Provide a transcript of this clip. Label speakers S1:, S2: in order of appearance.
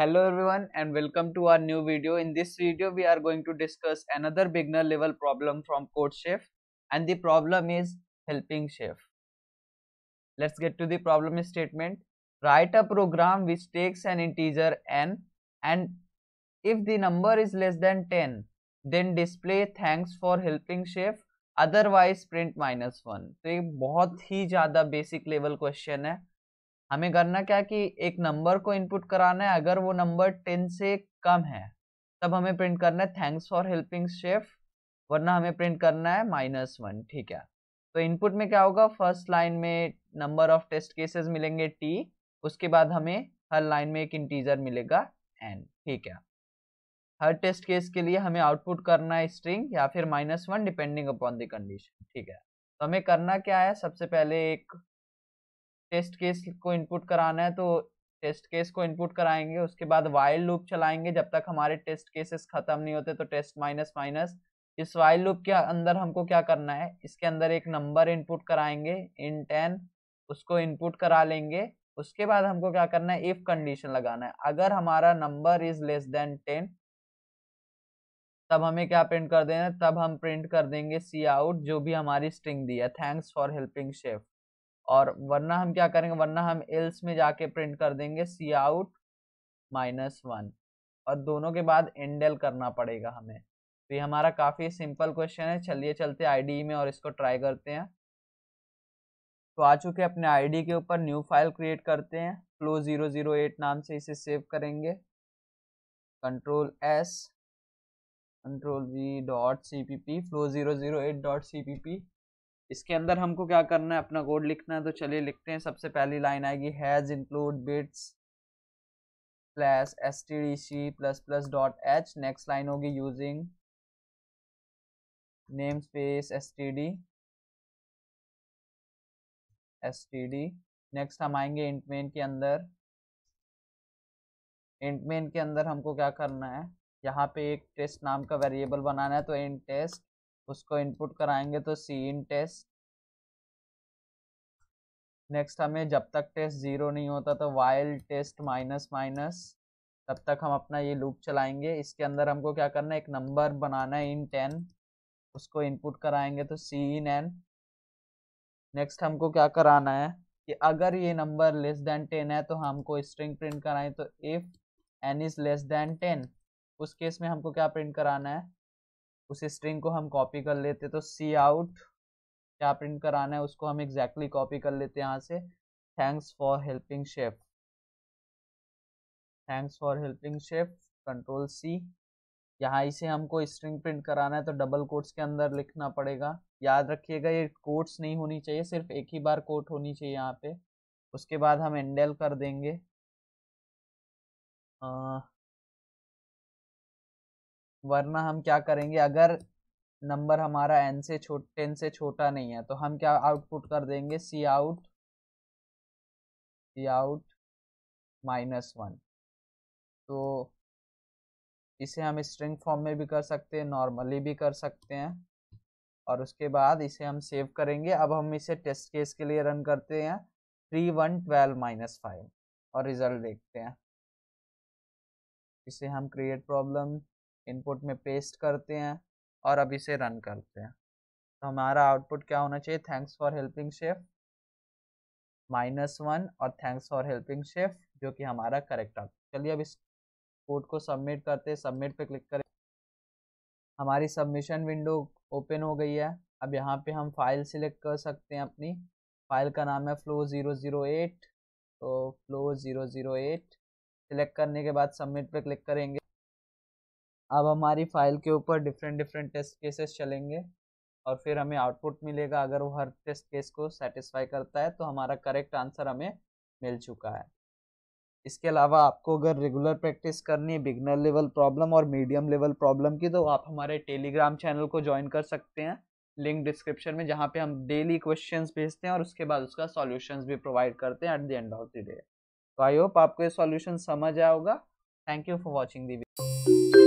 S1: Hello everyone and welcome to our new video. In this video we are going to discuss another beginner level problem from Code Chef and the problem is helping chef. Let's get to the problem statement. Write a program which takes an integer n and if the number is less than 10 then display thanks for helping chef otherwise print one. So, तो ये बहुत ही ज़्यादा basic level question है हमें करना क्या है कि एक नंबर को इनपुट कराना है अगर वो नंबर टेन से कम है तब हमें प्रिंट करना है थैंक्स फॉर हेल्पिंग शेफ वरना हमें प्रिंट करना है माइनस वन ठीक है तो इनपुट में क्या होगा फर्स्ट लाइन में नंबर ऑफ टेस्ट केसेस मिलेंगे टी उसके बाद हमें हर लाइन में एक इंटीजर मिलेगा एन ठीक है हर टेस्ट केस के लिए हमें आउटपुट करना है स्ट्रिंग या फिर minus one depending upon the condition ठीक है तो हमें करना क्या है सबसे पहले एक टेस्ट केस को इनपुट कराना है तो टेस्ट केस को इनपुट कराएंगे उसके बाद वाइल लूप चलाएंगे जब तक हमारे टेस्ट केसेस खत्म नहीं होते तो टेस्ट माइनस माइनस इस वाइल लूप के अंदर हमको क्या करना है इसके अंदर एक नंबर इनपुट कराएंगे इन टेन उसको इनपुट करा लेंगे उसके बाद हमको क्या करना है इफ कंडीशन लगाना है अगर हमारा number is less than ten तब हमें क्या प्रिंट कर देना है तब हम प्रिंट कर देंगे सी आउट जो भी हमारी स्ट्रिंग दी है थैंक्स फॉर हेल्पिंग शेफ और वरना हम क्या करेंगे वरना हम एल्स में जाके प्रिंट कर देंगे सी आउट माइनस वन और दोनों के बाद एंडल करना पड़ेगा हमें तो ये हमारा काफ़ी सिंपल क्वेश्चन है चलिए चलते डी e में और इसको ट्राई करते हैं तो आ चुके अपने आईडी e के ऊपर न्यू फाइल क्रिएट करते हैं फ्लो ज़ीरो ज़ीरो एट नाम से इसे सेव करेंगे control S control V dot C P P flow zero zero eight dot C P P इसके अंदर हमको क्या करना है अपना कोड लिखना है तो चलिए लिखते हैं सबसे पहली लाइन आएगी hash include bits plus S T D C plus plus dot H next line होगी using namespace S T D S T D next हम आएंगे इंटमेन के अंदर इंटमेन के अंदर हमको क्या करना है यहाँ पे एक टेस्ट नाम का वेरिएबल बनाना है तो इंट टेस्ट उसको इनपुट कराएंगे तो सी इन टेस्ट नेक्स्ट हमें जब तक टेस्ट ज़ीरो नहीं होता तो वाइल टेस्ट माइनस माइनस तब तक हम अपना ये लूप चलाएंगे इसके अंदर हमको क्या करना है एक नंबर बनाना है इन टेन उसको इनपुट कराएंगे तो सी इन एन नेक्स्ट हमको क्या कराना है कि अगर ये नंबर लेस देन टेन है तो हमको स्ट्रिंग प्रिंट कराएं तो if N is less than ten उस केस में हमको क्या प्रिंट कराना है उसी स्ट्रिंग को हम कॉपी कर लेते तो सी आउट क्या प्रिंट कराना है उसको हम एग्जैक्टली exactly कॉपी कर लेते यहाँ से thanks for helping chef thanks for helping chef control C यहाँ इसे हमको स्ट्रिंग प्रिंट कराना है तो डबल कोट्स के अंदर लिखना पड़ेगा याद रखिएगा ये कोट्स नहीं होनी चाहिए सिर्फ एक ही बार कोट होनी चाहिए यहाँ पे उसके बाद हम एंडल कर देंगे वरना हम क्या करेंगे अगर नंबर हमारा एन से छोट टेन से छोटा नहीं है तो हम क्या आउटपुट कर देंगे C out C out minus one तो इसे हम स्ट्रिंग फॉर्म में भी कर सकते हैं नॉर्मली भी कर सकते हैं और उसके बाद इसे हम सेव करेंगे अब हम इसे टेस्ट केस के लिए रन करते हैं three one twelve minus five और रिजल्ट देखते हैं इसे हम क्रिएट प्रॉब्लम इनपुट में पेस्ट करते हैं और अब इसे रन करते हैं तो हमारा आउटपुट क्या होना चाहिए thanks for helping chef minus one और थैंक्स फॉर हेल्पिंग शेफ जो कि हमारा करेक्ट आउटपुट चलिए अब इस कोड को सबमिट करते हैं सबमिट पे क्लिक करें हमारी सबमिशन विंडो ओपन हो गई है अब यहाँ पे हम फाइल सिलेक्ट कर सकते हैं अपनी फाइल का नाम है फ्लो ज़ीरो ज़ीरो एट तो flow zero zero eight select करने के बाद सबमिट पे क्लिक करेंगे अब हमारी फाइल के ऊपर डिफरेंट डिफरेंट टेस्ट केसेस चलेंगे और फिर हमें आउटपुट मिलेगा अगर वो हर टेस्ट केस को सेटिस्फाई करता है तो हमारा करेक्ट आंसर हमें मिल चुका है इसके अलावा आपको अगर रेगुलर प्रैक्टिस करनी है बिगनर लेवल प्रॉब्लम और मीडियम लेवल प्रॉब्लम की तो आप हमारे टेलीग्राम चैनल को ज्वाइन कर सकते हैं लिंक डिस्क्रिप्शन में जहाँ पे हम डेली क्वेश्चंस भेजते हैं और उसके बाद उसका सॉल्यूशंस भी प्रोवाइड करते हैं at the end of the day तो आई होप आपको ये सॉल्यूशन समझ आया होगा thank you for watching the